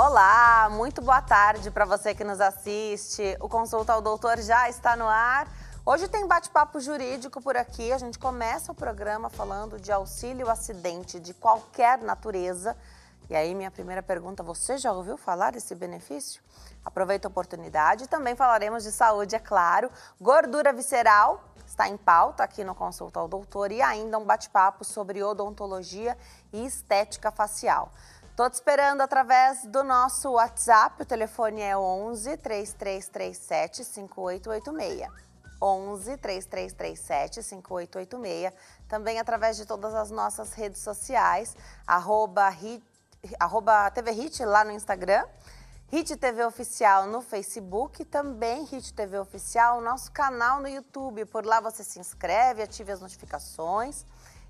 Olá, muito boa tarde para você que nos assiste. O Consulta ao Doutor já está no ar. Hoje tem bate-papo jurídico por aqui. A gente começa o programa falando de auxílio acidente de qualquer natureza. E aí, minha primeira pergunta: você já ouviu falar desse benefício? Aproveita a oportunidade. Também falaremos de saúde, é claro. Gordura visceral está em pauta aqui no Consulta ao Doutor e ainda um bate-papo sobre odontologia e estética facial. Tô te esperando através do nosso WhatsApp. O telefone é 11 3337 5886. 11 3337 5886. Também através de todas as nossas redes sociais, arroba, hit, arroba TV Hit lá no Instagram. Hit TV Oficial no Facebook, também Hit TV Oficial, nosso canal no YouTube. Por lá você se inscreve, ative as notificações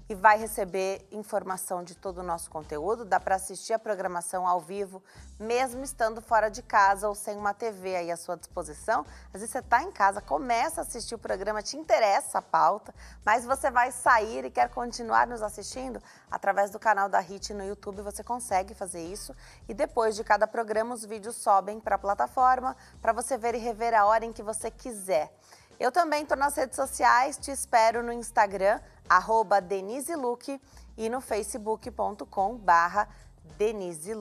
e vai receber informação de todo o nosso conteúdo. Dá para assistir a programação ao vivo, mesmo estando fora de casa ou sem uma TV aí à sua disposição. Às vezes você está em casa, começa a assistir o programa, te interessa a pauta, mas você vai sair e quer continuar nos assistindo através do canal da HIT no YouTube. Você consegue fazer isso e depois de cada programa os vídeos sobem para a plataforma para você ver e rever a hora em que você quiser. Eu também estou nas redes sociais, te espero no Instagram, arroba Denise Luque e no facebook.com barra Denise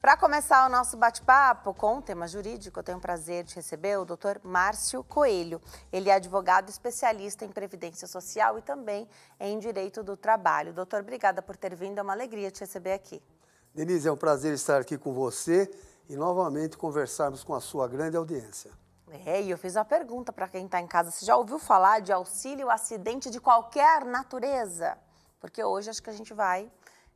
Para começar o nosso bate-papo com o tema jurídico, eu tenho o prazer de receber o doutor Márcio Coelho. Ele é advogado especialista em Previdência Social e também em Direito do Trabalho. Doutor, obrigada por ter vindo, é uma alegria te receber aqui. Denise, é um prazer estar aqui com você e novamente conversarmos com a sua grande audiência. É, e eu fiz a pergunta para quem está em casa: você já ouviu falar de auxílio acidente de qualquer natureza? Porque hoje acho que a gente vai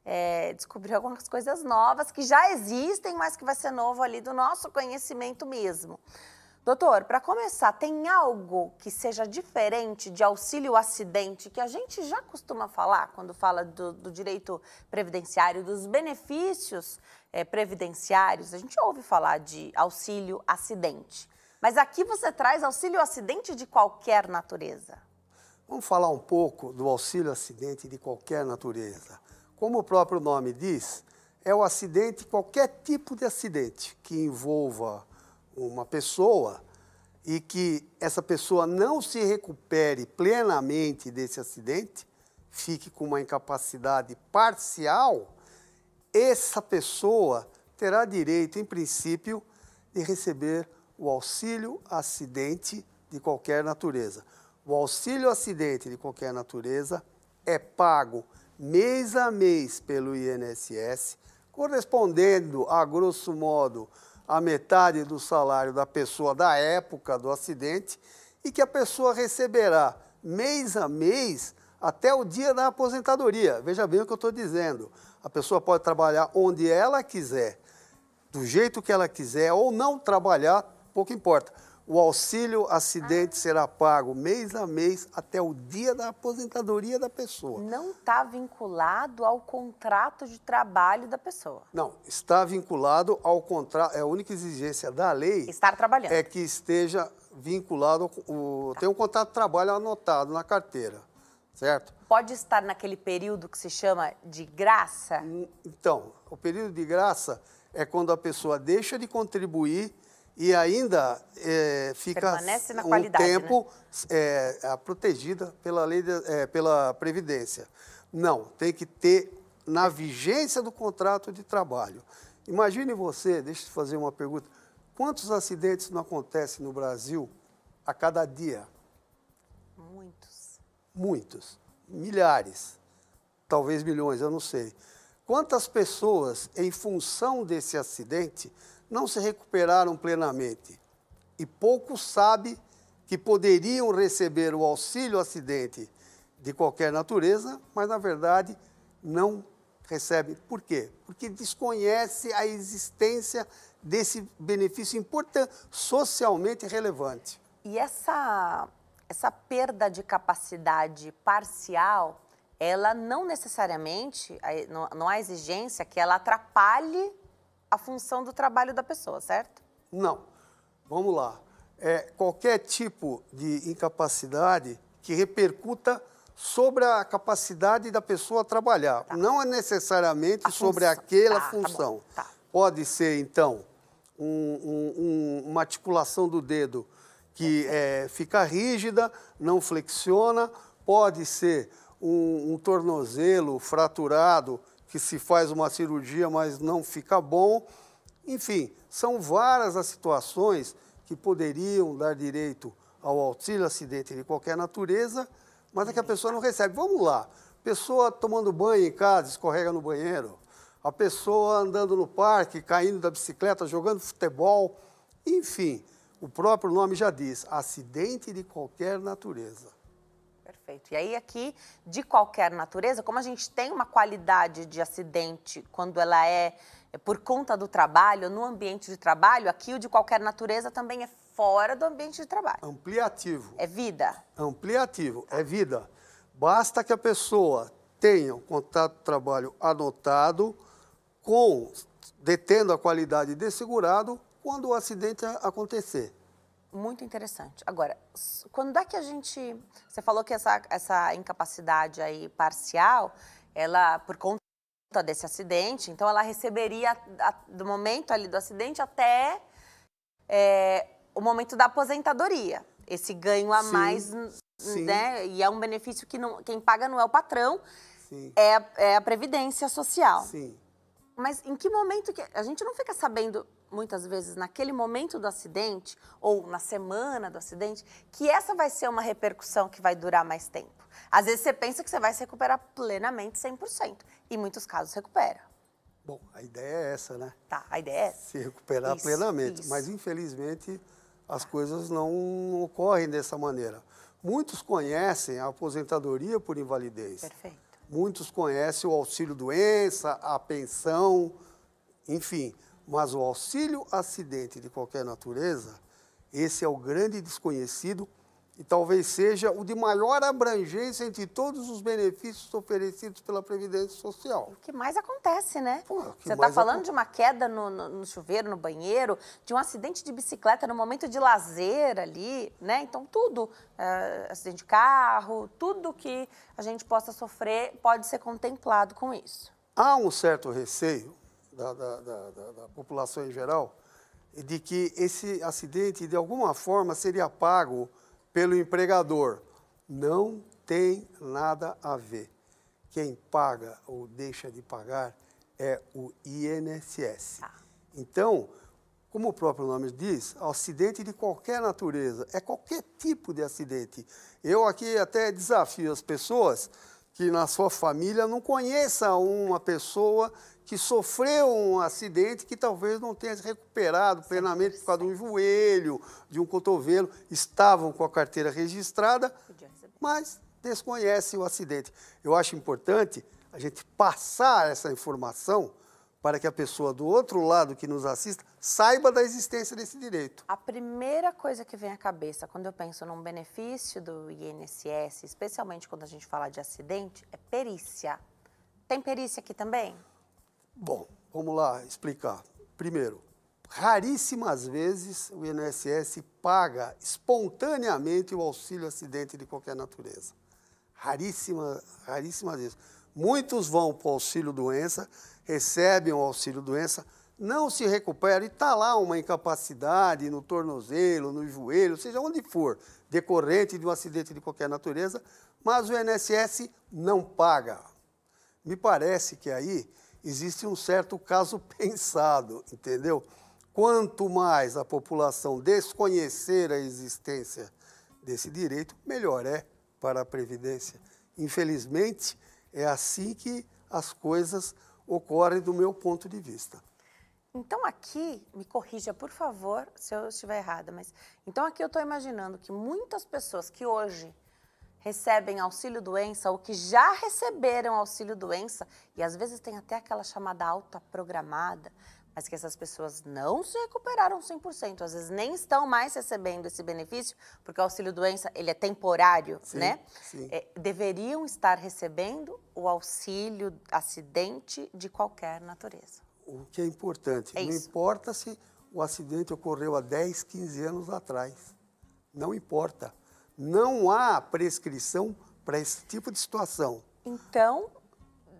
é, descobrir algumas coisas novas que já existem, mas que vai ser novo ali do nosso conhecimento mesmo. Doutor, para começar, tem algo que seja diferente de auxílio acidente que a gente já costuma falar quando fala do, do direito previdenciário, dos benefícios é, previdenciários? A gente ouve falar de auxílio acidente. Mas aqui você traz auxílio acidente de qualquer natureza. Vamos falar um pouco do auxílio acidente de qualquer natureza. Como o próprio nome diz, é o acidente, qualquer tipo de acidente que envolva uma pessoa e que essa pessoa não se recupere plenamente desse acidente, fique com uma incapacidade parcial, essa pessoa terá direito, em princípio, de receber o auxílio acidente de qualquer natureza. O auxílio acidente de qualquer natureza é pago mês a mês pelo INSS, correspondendo a grosso modo a metade do salário da pessoa da época do acidente e que a pessoa receberá mês a mês até o dia da aposentadoria. Veja bem o que eu estou dizendo. A pessoa pode trabalhar onde ela quiser, do jeito que ela quiser, ou não trabalhar pouco importa. O auxílio acidente ah. será pago mês a mês até o dia da aposentadoria da pessoa. Não está vinculado ao contrato de trabalho da pessoa. Não, está vinculado ao contrato. É a única exigência da lei. Estar trabalhando. É que esteja vinculado. O, tá. Tem um contrato de trabalho anotado na carteira, certo? Pode estar naquele período que se chama de graça? Então, o período de graça é quando a pessoa deixa de contribuir e ainda é, fica o tempo né? é, protegida pela lei de, é, pela previdência. Não, tem que ter na vigência do contrato de trabalho. Imagine você, deixa eu fazer uma pergunta, quantos acidentes não acontecem no Brasil a cada dia? Muitos. Muitos, milhares, talvez milhões, eu não sei. Quantas pessoas, em função desse acidente, não se recuperaram plenamente e pouco sabe que poderiam receber o auxílio acidente de qualquer natureza, mas na verdade não recebe. Por quê? Porque desconhece a existência desse benefício importante, socialmente relevante. E essa essa perda de capacidade parcial, ela não necessariamente, não há exigência que ela atrapalhe a função do trabalho da pessoa, certo? Não. Vamos lá. É, qualquer tipo de incapacidade que repercuta sobre a capacidade da pessoa trabalhar, tá. não é necessariamente a sobre função. aquela ah, tá, função. Tá Pode ser, então, um, um, uma articulação do dedo que é, fica rígida, não flexiona, pode ser um, um tornozelo fraturado que se faz uma cirurgia, mas não fica bom. Enfim, são várias as situações que poderiam dar direito ao auxílio acidente de qualquer natureza, mas é que a pessoa não recebe. Vamos lá, pessoa tomando banho em casa, escorrega no banheiro, a pessoa andando no parque, caindo da bicicleta, jogando futebol, enfim, o próprio nome já diz, acidente de qualquer natureza. Perfeito. E aí, aqui, de qualquer natureza, como a gente tem uma qualidade de acidente quando ela é, é por conta do trabalho, no ambiente de trabalho, aqui o de qualquer natureza também é fora do ambiente de trabalho. Ampliativo. É vida. Ampliativo, é vida. Basta que a pessoa tenha o contato de trabalho anotado com detendo a qualidade de segurado quando o acidente acontecer muito interessante. Agora, quando é que a gente. Você falou que essa, essa incapacidade aí parcial, ela, por conta desse acidente, então ela receberia a, do momento ali do acidente até é, o momento da aposentadoria. Esse ganho a sim, mais, sim. né? E é um benefício que não, quem paga não é o patrão, é, é, a Previdência Social. Sim. Mas em que momento que. A gente não fica sabendo muitas vezes naquele momento do acidente ou na semana do acidente, que essa vai ser uma repercussão que vai durar mais tempo. Às vezes você pensa que você vai se recuperar plenamente 100% e em muitos casos recupera. Bom, a ideia é essa, né? Tá, a ideia é essa. Se recuperar isso, plenamente, isso. mas infelizmente as coisas não ocorrem dessa maneira. Muitos conhecem a aposentadoria por invalidez. Perfeito. Muitos conhecem o auxílio doença, a pensão, enfim, mas o auxílio acidente de qualquer natureza, esse é o grande desconhecido e talvez seja o de maior abrangência entre todos os benefícios oferecidos pela Previdência Social. O que mais acontece, né? Pô, Você está falando de uma queda no, no, no, chuveiro, no banheiro, de um acidente de bicicleta no momento de lazer ali, né? Então, tudo, uh, acidente de carro, tudo que a gente possa sofrer pode ser contemplado com isso. Há um certo receio da, da, da, da população em geral, de que esse acidente, de alguma forma, seria pago pelo empregador. Não tem nada a ver. Quem paga ou deixa de pagar é o INSS. Tá. Então, como o próprio nome diz, acidente de qualquer natureza, é qualquer tipo de acidente. Eu aqui até desafio as pessoas que na sua família não conheça uma pessoa que sofreu um acidente que talvez não tenha se recuperado plenamente por causa de um joelho, de um cotovelo, estavam com a carteira registrada, mas desconhecem o acidente. Eu acho importante a gente passar essa informação para que a pessoa do outro lado que nos assista saiba da existência desse direito. A primeira coisa que vem à cabeça quando eu penso num benefício do INSS, especialmente quando a gente fala de acidente, é perícia. Tem perícia aqui também? Bom, vamos lá explicar. Primeiro, raríssimas vezes o INSS paga espontaneamente o auxílio acidente de qualquer natureza. Raríssima, raríssimas vezes. Muitos vão para o auxílio doença, recebem o auxílio doença, não se recuperam e está lá uma incapacidade no tornozelo, no joelho, seja onde for, decorrente de um acidente de qualquer natureza, mas o INSS não paga. Me parece que aí existe um certo caso pensado, entendeu? Quanto mais a população desconhecer a existência desse direito, melhor é para a Previdência. Infelizmente, é assim que as coisas ocorrem do meu ponto de vista. Então aqui, me corrija por favor se eu estiver errada, mas então aqui eu estou imaginando que muitas pessoas que hoje recebem auxílio doença ou que já receberam auxílio doença e às vezes tem até aquela chamada alta programada, mas que essas pessoas não se recuperaram 100%, às vezes nem estão mais recebendo esse benefício, porque o auxílio-doença ele é temporário, sim, né? Sim. É, deveriam estar recebendo o auxílio acidente de qualquer natureza. O que é importante, é não importa se o acidente ocorreu há 10, 15 anos atrás, não importa. Não há prescrição para esse tipo de situação. Então,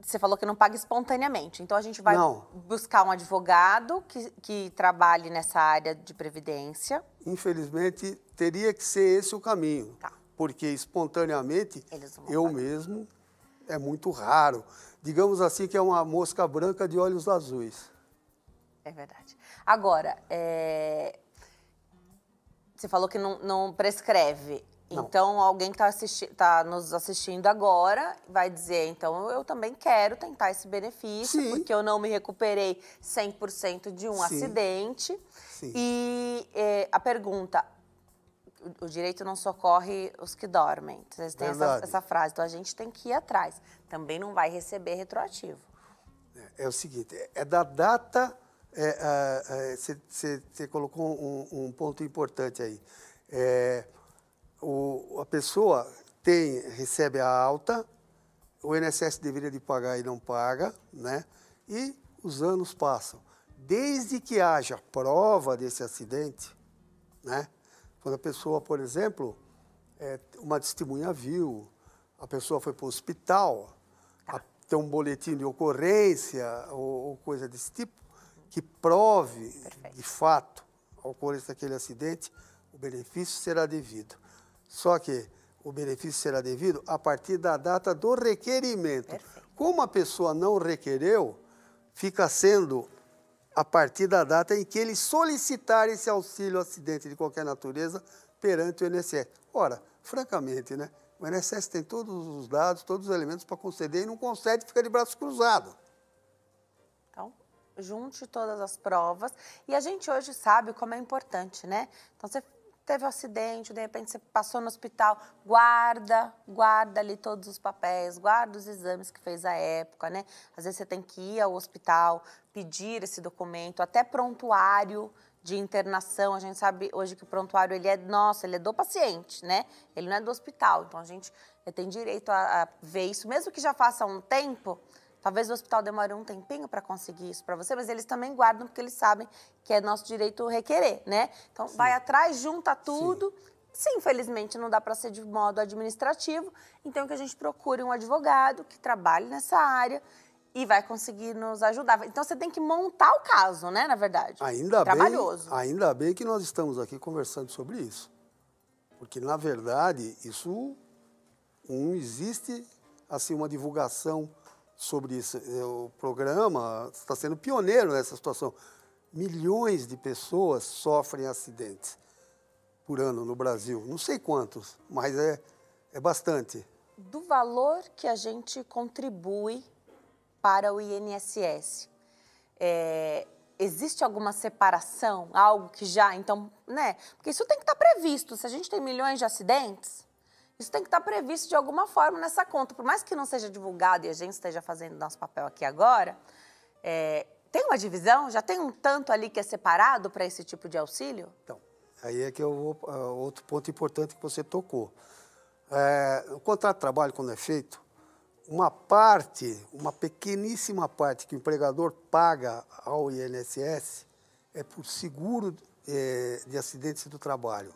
você falou que não paga espontaneamente. Então, a gente vai não. buscar um advogado que, que trabalhe nessa área de previdência. Infelizmente, teria que ser esse o caminho. Tá. Porque espontaneamente, eu pagar. mesmo, é muito raro. Digamos assim que é uma mosca branca de olhos azuis. É verdade. Agora, é... você falou que não, não prescreve. Então, alguém que está tá nos assistindo agora vai dizer: então eu também quero tentar esse benefício, Sim. porque eu não me recuperei 100% de um Sim. acidente. Sim. E eh, a pergunta: o direito não socorre os que dormem. Vocês têm essa, essa, frase. Então a gente tem que ir atrás. Também não vai receber retroativo. É, é o seguinte: é, da data. Você é, é, é colocou um, um, ponto importante aí. É, o, a pessoa tem, recebe a alta, o INSS deveria de pagar e não paga, né? E os anos passam. Desde que haja prova desse acidente, né? Quando a pessoa, por exemplo, é, uma testemunha viu, a pessoa foi para o hospital, a, tem um boletim de ocorrência ou, ou coisa desse tipo, que prove Perfeito. de fato a ocorrência daquele acidente, o benefício será devido. Só que o benefício será devido a partir da data do requerimento. Perfeito. Como a pessoa não requereu, fica sendo a partir da data em que ele solicitar esse auxílio acidente de qualquer natureza perante o INSS. Ora, francamente, né? O INSS tem todos os dados, todos os elementos para conceder e não concede, fica de braços cruzados. Então, junte todas as provas. E a gente hoje sabe como é importante, né? Então, você teve um acidente, de repente você passou no hospital, guarda, guarda ali todos os papéis, guarda os exames que fez à época, né? Às vezes você tem que ir ao hospital, pedir esse documento, até prontuário de internação, a gente sabe hoje que o prontuário ele é nosso, ele é do paciente, né? Ele não é do hospital, então a gente eh, tem direito a, a ver isso, mesmo que já faça um tempo, Talvez o hospital demore um tempinho para conseguir isso para você, mas eles também guardam porque eles sabem que é nosso direito requerer, né? Então Sim. vai atrás, junta tudo. Sim. Se infelizmente não dá para ser de modo administrativo, então que a gente procure um advogado que trabalhe nessa área e vai conseguir nos ajudar. Então você tem que montar o caso, né, na verdade. Ainda bem, trabalhoso. Ainda bem que nós estamos aqui conversando sobre isso. Porque na verdade, isso não existe assim uma divulgação sobre isso. É, o programa está sendo pioneiro nessa situação. Milhões de pessoas sofrem acidentes por ano no Brasil. Não sei quantos, mas é, é bastante. Do valor que a gente contribui para o INSS, é, existe alguma separação, algo que já, então, né? Porque isso tem que estar previsto. Se a gente tem milhões de acidentes, isso tem que estar tá previsto de alguma forma nessa conta. Por mais que não seja divulgado e a gente esteja fazendo nosso papel aqui agora, é, tem uma divisão? Já tem um tanto ali que é separado para esse tipo de auxílio? Então, aí é que é uh, outro ponto importante que você tocou. É, o contrato de trabalho, quando é feito, uma parte, uma pequeníssima parte que o empregador paga ao INSS é por seguro é, de acidentes do trabalho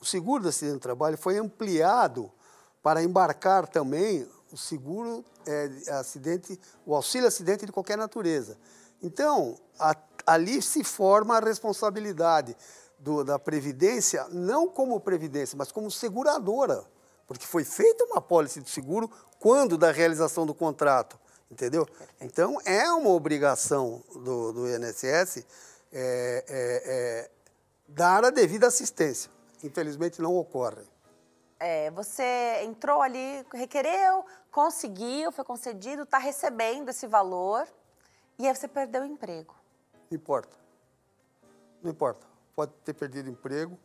o seguro do acidente de trabalho foi ampliado para embarcar também o seguro é, acidente, o auxílio acidente de qualquer natureza. Então, a, ali se forma a responsabilidade do, da Previdência, não como Previdência, mas como seguradora, porque foi feita uma apólice de seguro quando da realização do contrato, entendeu? Então, é uma obrigação do, do INSS é, é, é, dar a devida assistência infelizmente, não ocorrem. É, você entrou ali, requereu, conseguiu, foi concedido, está recebendo esse valor e aí você perdeu o emprego. Não importa. Não importa. Pode ter perdido emprego,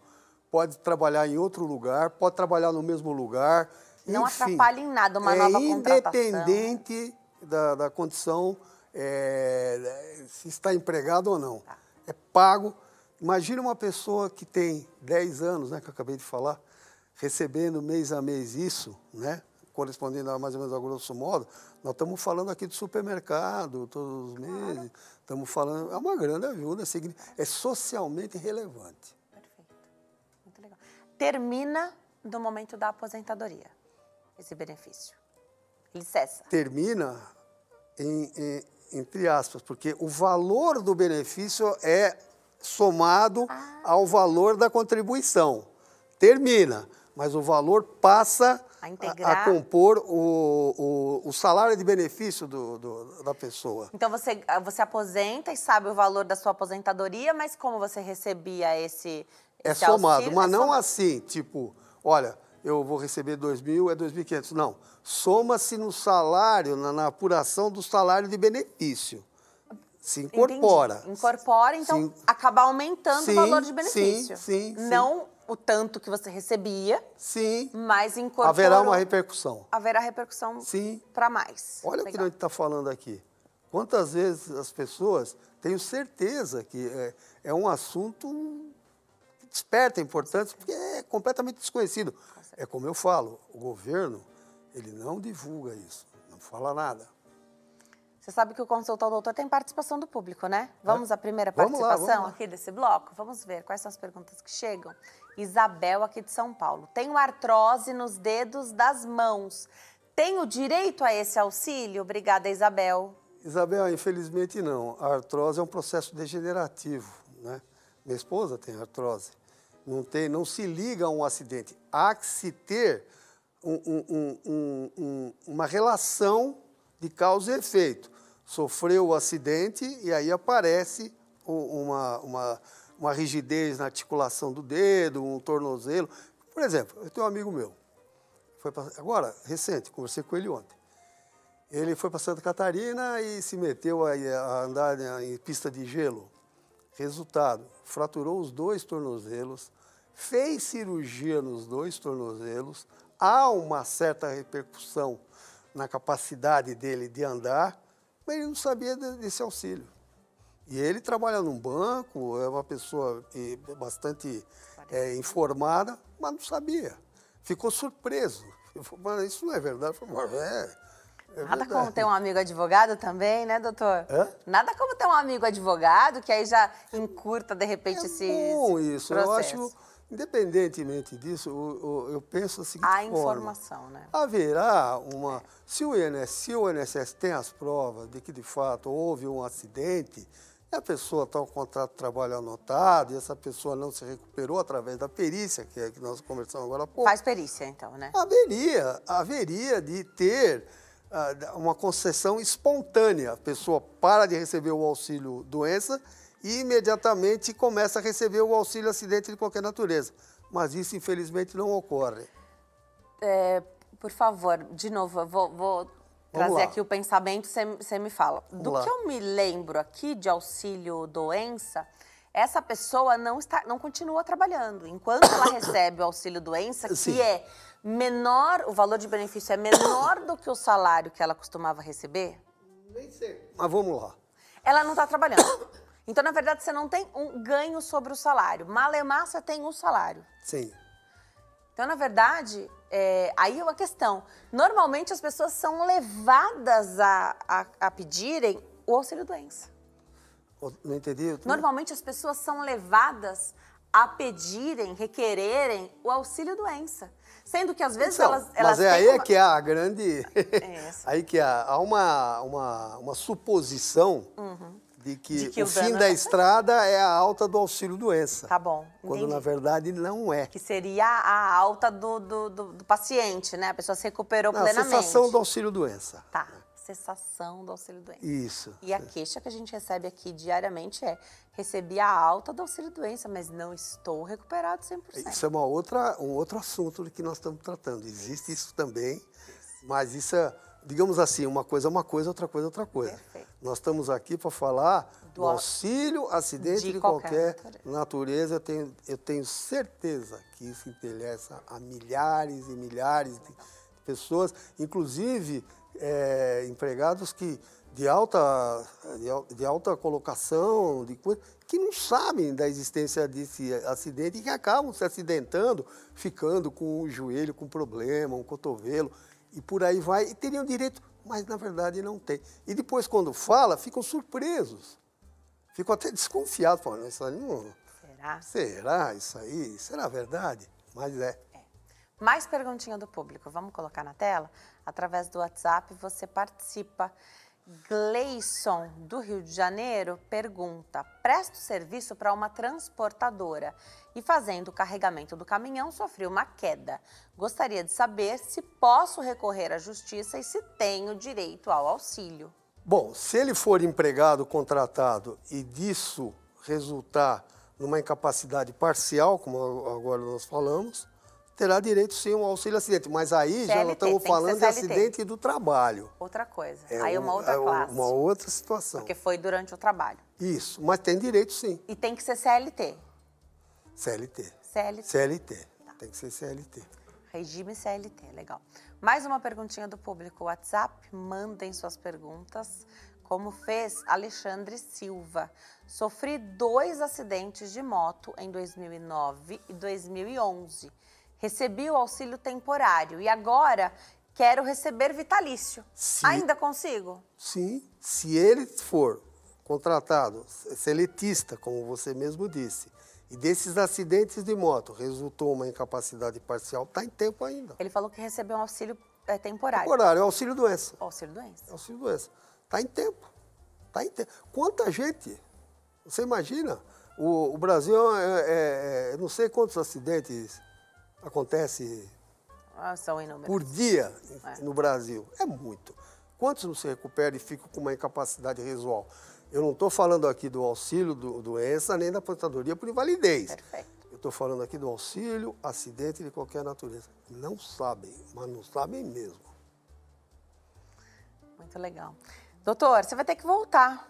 pode trabalhar em outro lugar, pode trabalhar no mesmo lugar. Não Enfim, atrapalha em nada uma é nova contratação. Independente da, da condição, é, se está empregado ou não. Tá. É pago Imagina uma pessoa que tem 10 anos, né, que eu acabei de falar, recebendo mês a mês isso, né, correspondendo a mais ou menos a grosso modo, nós estamos falando aqui do supermercado todos os meses, claro. estamos falando, é uma grande ajuda, é socialmente relevante. Perfeito, muito legal. Termina no momento da aposentadoria, esse benefício, ele cessa. Termina, em, em, entre aspas, porque o valor do benefício é somado ah. ao valor da contribuição. Termina, mas o valor passa a, a, a compor o, o, o, salário de benefício do, do, da pessoa. Então você, ah, você aposenta e sabe o valor da sua aposentadoria, mas como você recebia esse. É somado, auxílio, mas é não assim, tipo, olha, eu vou receber 2.000, é 2.500. Não, soma-se no salário, na, na apuração do salário de benefício se incorpora. Entendi. Incorpora, então sim. acaba aumentando sim, o valor de benefício. Sim, sim. Não sim. o tanto que você recebia. Sim. Mas incorpora. Haverá uma repercussão. Haverá repercussão para mais. Olha Legal. o que a gente está falando aqui. Quantas vezes as pessoas, tenho certeza que é, é um assunto que desperta é importância, porque é completamente desconhecido. é como eu falo, o governo, ele não divulga isso, não fala nada. Você sabe que o Consulta ao Doutor tem participação do público, né? É. Vamos à primeira vamos participação lá, vamos aqui desse bloco? Vamos ver quais são as perguntas que chegam. Isabel, aqui de São Paulo. Tenho artrose nos dedos das mãos. Tenho direito a esse auxílio? Obrigada, Isabel. Isabel, infelizmente não. A artrose é um processo degenerativo, né? Minha esposa tem artrose. Não, tem, não se liga a um acidente. Há que se ter um, um, um, uma relação de causa e efeito. Sofreu o acidente e aí aparece uma, uma, uma rigidez na articulação do dedo, um tornozelo. Por exemplo, eu tenho um amigo meu, foi pra, agora, recente, conversei com ele ontem. Ele foi para Santa Catarina e se meteu a, a andar em pista de gelo. Resultado, fraturou os dois tornozelos, fez cirurgia nos dois tornozelos, há uma certa repercussão na capacidade dele de andar, mas ele não sabia desse auxílio. E ele trabalha num banco, é uma pessoa bastante é, informada, mas não sabia. Ficou surpreso. Eu falei, mas isso não é verdade. Eu falei, é, é Nada verdade. como ter um amigo advogado também, né, doutor? Nada como ter um amigo advogado que aí já encurta, de repente, é esse, bom esse isso. Processo. Eu acho Independentemente disso, eu, eu penso a seguinte Há informação, forma, né? Haverá é. uma... Se o, INSS, se o INSS tem as provas de que, de fato, houve um acidente, e a pessoa está com o contrato de trabalho anotado, e essa pessoa não se recuperou através da perícia, que é que nós conversamos agora há pouco... Faz perícia, então, né? Haveria, haveria de ter uh, uma concessão espontânea. A pessoa para de receber o auxílio doença e imediatamente começa a receber o auxílio acidente de qualquer natureza. Mas isso, infelizmente, não ocorre. É, por favor, de novo, vou, vou trazer aqui o pensamento, você me fala. Vamos do lá. que eu me lembro aqui de auxílio doença, essa pessoa não, está, não continua trabalhando. Enquanto ela recebe o auxílio doença, que Sim. é menor, o valor de benefício é menor do que o salário que ela costumava receber? Nem sei. Mas vamos lá. Ela não está trabalhando. Então, na verdade, você não tem um ganho sobre o salário. Malemassa você tem um salário. Sim. Então, na verdade, é, aí é uma questão. Normalmente, as pessoas são levadas a, a, a pedirem o auxílio-doença. Não entendi. Normalmente, as pessoas são levadas a pedirem, requererem o auxílio-doença. Sendo que, às vezes, então, elas, elas Mas é aí uma... é que há a grande... É aí que há, há uma, uma, uma suposição... Uhum de que, de que o, o fim da estrada é a alta do auxílio-doença. Tá bom. Entendi. Quando, na verdade, não é. Que seria a alta do, do, do, do paciente, né? A pessoa se recuperou não, plenamente. A cessação do auxílio-doença. Tá. Cessação do auxílio-doença. Isso. E a queixa que a gente recebe aqui diariamente é: recebi a alta do auxílio-doença, mas não estou recuperado 100%. Isso é uma outra, um outro assunto que nós estamos tratando. Existe isso também, mas isso é digamos assim, uma coisa é uma coisa, outra coisa é outra coisa. Perfeito. Nós estamos aqui para falar do, do auxílio, acidente de, de qualquer, qualquer, natureza. Eu tenho, eu tenho certeza que isso interessa a milhares e milhares de pessoas, inclusive é, empregados que de alta, de, de alta colocação, de coisa, que não sabem da existência desse acidente e que acabam se acidentando, ficando com o joelho com problema, um cotovelo e por aí vai, e teriam direito, mas na verdade não tem. E depois, quando fala, ficam surpresos, ficam até desconfiados, falando, isso aí não... Será? Será isso aí? Será verdade? Mas é. é. Mais perguntinha do público, vamos colocar na tela? Através do WhatsApp você participa. Gleison, do Rio de Janeiro, pergunta: Presto serviço para uma transportadora e, fazendo o carregamento do caminhão, sofri uma queda. Gostaria de saber se posso recorrer à justiça e se tenho direito ao auxílio. Bom, se ele for empregado contratado e disso resultar numa incapacidade parcial, como agora nós falamos, terá direito sim um auxílio acidente. Mas aí CLT, já não estamos falando de acidente do trabalho. Outra coisa. É aí é um, uma outra é classe. Uma outra situação. Porque foi durante o trabalho. Isso, mas tem direito sim. E tem que ser CLT. CLT. CLT. CLT. Tá. Tem que ser CLT. Regime CLT, legal. Mais uma perguntinha do público WhatsApp. Mandem suas perguntas. Como fez Alexandre Silva. Sofri dois acidentes de moto em 2009 e 2011 recebi o auxílio temporário e agora quero receber vitalício. Se, Ainda consigo? Sim. Se ele for contratado, seletista, como você mesmo disse, e desses acidentes de moto resultou uma incapacidade parcial, está em tempo ainda. Ele falou que recebeu um auxílio é, temporário. Temporário, é auxílio doença. Auxílio doença. É auxílio doença. Está em tempo. está em tempo. Quanta gente? Você imagina? O, o Brasil é, é, é, é não sei quantos acidentes acontece ah, por dia é. no Brasil. É muito. Quantos não se recuperam e ficam com uma incapacidade residual? Eu não estou falando aqui do auxílio do, doença nem da aposentadoria por invalidez. Perfeito. Eu estou falando aqui do auxílio, acidente de qualquer natureza. Não sabem, mas não sabem mesmo. Muito legal. Doutor, você vai ter que voltar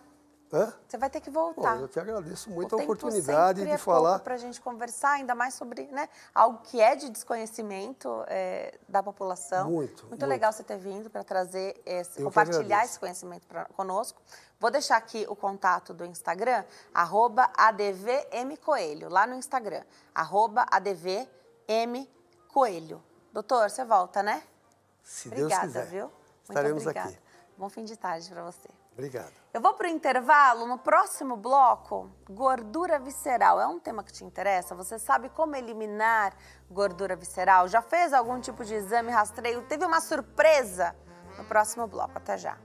Hã? Você vai ter que voltar. Bom, eu que agradeço muito o a oportunidade de é falar. Para a gente conversar, ainda mais sobre né, algo que é de desconhecimento é, da população. Muito. Muito, muito. legal você ter vindo para trazer, esse, compartilhar esse conhecimento pra, conosco. Vou deixar aqui o contato do Instagram, arroba advmcoelho, lá no Instagram, arroba advmcoelho. Doutor, você volta, né? Se obrigada, Deus quiser. viu? Muito Estaremos obrigada. aqui. Bom fim de tarde para você. Obrigado. Eu vou para o intervalo. No próximo bloco, gordura visceral. É um tema que te interessa? Você sabe como eliminar gordura visceral? Já fez algum tipo de exame, rastreio? Teve uma surpresa? No próximo bloco. Até já.